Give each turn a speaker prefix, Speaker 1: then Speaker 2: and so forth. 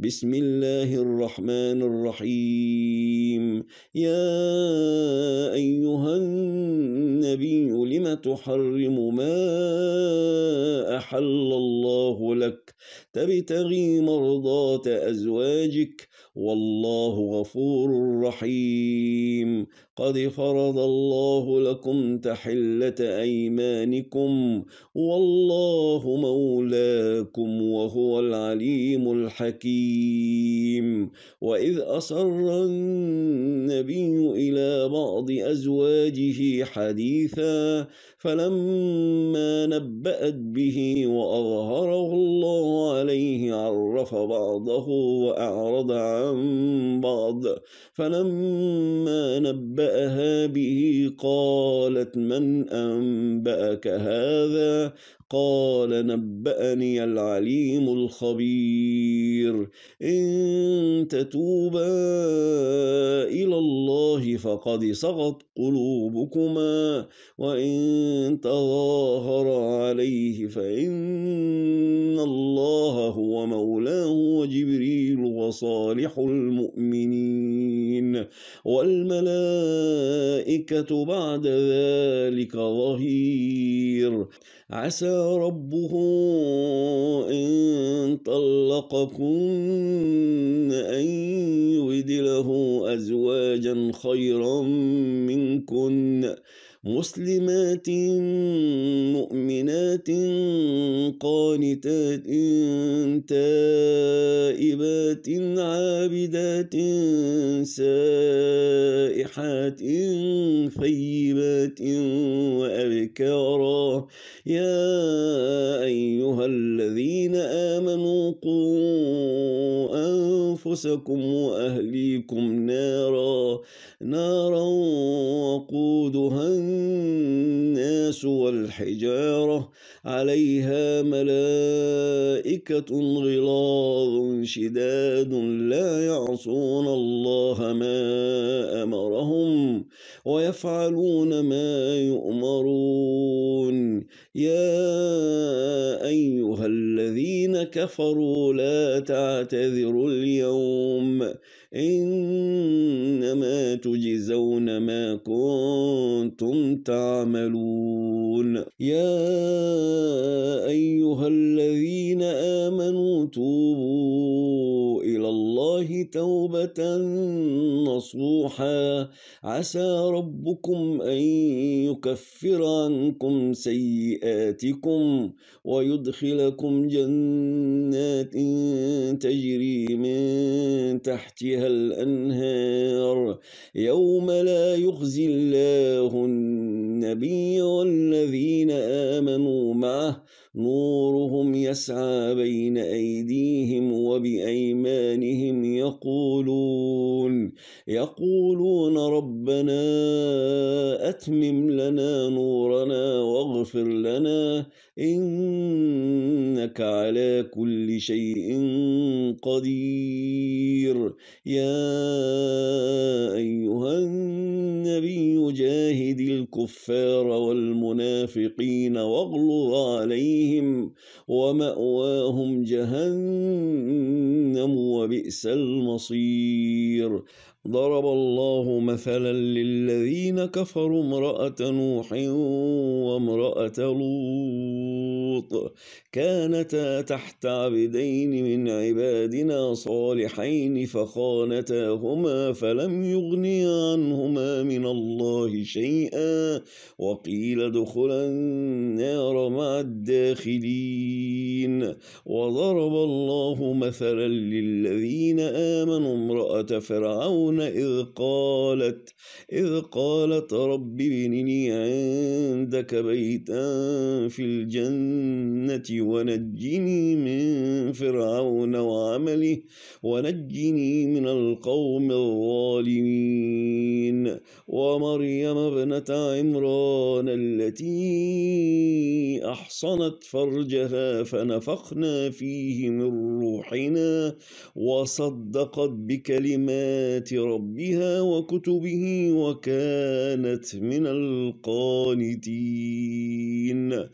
Speaker 1: بسم الله الرحمن الرحيم يا أيها النبي لم تحرم ما أحل الله لك تبتغي مرضات أزواجك والله غفور رحيم قد فرض الله لكم تحلة أيمانكم والله مولاكم وهو العليم الحكيم وإذ أسر النبي إلى بعض أزواجه حديثا فلما نبأت به وأظهره الله عليه عرف بعضه وأعرض عن بعض فلما نبأها به قالت من أنبأك هذا قال نبأني العليم الخبير إن تتوبا إلى الله فقد صغت قلوبكما وإن تظاهر عليه فإن الله هو مولاه وجبريل وصالح المؤمنين والملائكة الملائكة بعد ذلك ظهير عسى ربه إن طلقكن أن يبدله أزواجا خيرا منكن مسلمات مؤمنات قانتات تائبات عابدات سائحات ثيبات وأبكارا يا أيها الذين آمنوا قوا أنفسكم وأهليكم نارا نارا وقودها الناس والحجارة عليها ملائكة غلاظ شداد لا يعصون الله ما أمرهم ويفعلون ما يؤمرون يا أيها الذين كفروا لا تعتذروا اليوم إنما تجزون ما كنتم تعملون يا أيها الذين آمنوا توبوا إلى الله توبة نصوحا عسى ربكم أن يكفر عنكم سيئاتكم ويدخلكم جنات تجري من تحتها الأنهار يوم لا يخزي الله النبي والذين آمنوا معه نورهم يسعى بين أيديهم وبأيمانهم يعملون يقولون ربنا أتمم لنا نورنا واغفر لنا إنك على كل شيء قدير يا أيها النبي جاهد الكفار والمنافقين واغلظ عليهم ومأواهم جهنم وبئس المصير ضرب الله مثلا للذين كفروا امرأة نوح وامرأة لوط لوط كانتا تحت عبدين من عبادنا صالحين فخانتاهما فلم يغني عنهما من الله شيئا وقيل ادخلا النار مع الداخلين وضرب الله مثلا للذين آمنوا امرأة فرعون إذ قالت إذ قالت رب ابن لي عندك بيتا في الجنة ونجني من فرعون وعمله ونجني من القوم الظالمين العالمين ومريم ابنة عمران التي أحصنت فرجها فنفخنا فيه من روحنا وصدقت بكلمات ربها وكتبه وكانت من القانتين